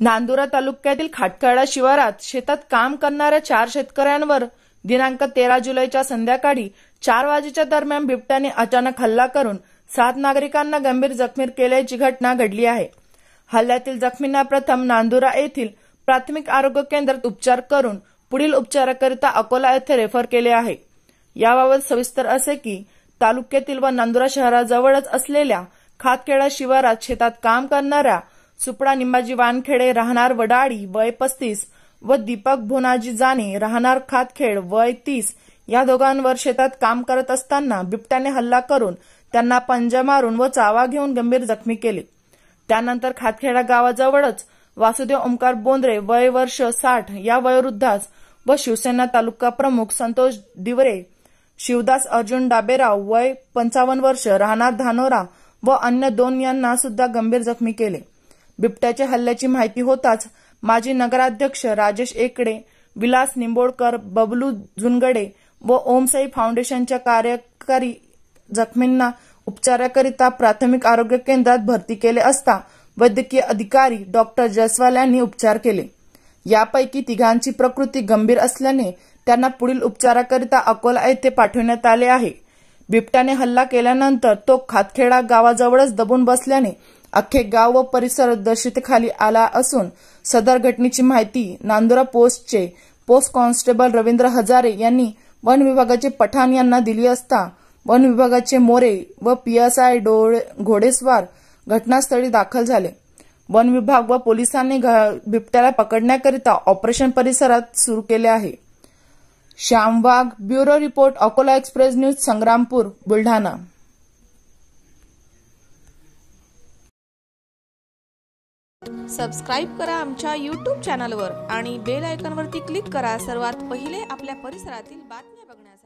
नांदुरा तालुक्यातील खाटकाळा शिवारात शेतात काम करणाऱ्या चार शेतकऱ्यांवर दिनांक तेरा जुलैच्या संध्याकाळी चार वाजेच्या दरम्यान बिबट्याने अचानक हल्ला करून सात नागरिकांना गंभीर जखमी केल्याची घटना घडली आहे हल्ल्यातील जखमींना प्रथम नांदुरा येथील प्राथमिक आरोग्य केंद्रात उपचार करून पुढील उपचाराकरिता अकोला येथे रेफर केले आहे याबाबत सविस्तर असे की तालुक्यातील व नांदुरा शहराजवळच असलेल्या खातखेडा शिवारात शेतात काम करणाऱ्या सुपडा निंबाजी वानखेडे राहणार वडाळी वय पस्तीस व दीपक भोनाजी जाने राहणार खातखेड वय तीस या दोघांवर शेतात काम करत असताना बिबट्याने हल्ला करून त्यांना पंजा मारून व चावा घेऊन गंभीर जखमी केले त्यानंतर खातखेडा गावाजवळच वासुदेव ओमकार बोंद्रे वय वर्ष साठ या वयोवृद्धास व शिवसेना तालुका प्रमुख संतोष दिवरे शिवदास अर्जुन डाबेराव वय पंचावन्न वर्ष राहणार धानोरा व अन्य दोन यांना सुद्धा गंभीर जखमी केले बिबट्याच्या हल्ल्याची माहिती होताच माजी नगराध्यक्ष राजेश एकड़े विलास निंबोडकर बबलू झुनगडे व ओमसाई फाउंडेशनच्या कार्यकारी जखमींना उपचाराकरिता प्राथमिक आरोग्य केंद्रात भरती केले असता वैद्यकीय अधिकारी डॉक्टर जयस्वाल यांनी उपचार केले यापैकी तिघांची प्रकृती गंभीर असल्याने त्यांना पुढील उपचाराकरिता अकोला येथे पाठवण्यात आले आहे बिबट्याने हल्ला केल्यानंतर तो खातखेडा गावाजवळच दबून बसल्याने अख्खे गाव व परिसर दहशतीखाली आला असून सदर घटनेची माहिती नांदुरा पोस्टचे पोस्ट कॉन्स्टेबल रवींद्र हजारे यांनी वन विभागाचे पठाण यांना दिली असता वन विभागाचे मोरे व पीएसआय घोडेस्वार घटनास्थळी दाखल झाले वन विभाग व पोलिसांनी बिबट्याला पकडण्याकरिता ऑपरेशन परिसरात सुरू केले आहे श्यामवाग bureau report Akola express news Sangrampur Buldhana subscribe करा आमच्या यूट्यूब चॅनलवर आणि बेल आयकॉनवरती क्लिक करा सर्वात पहिले आपल्या परिसरातील बातम्या बघण्यासाठी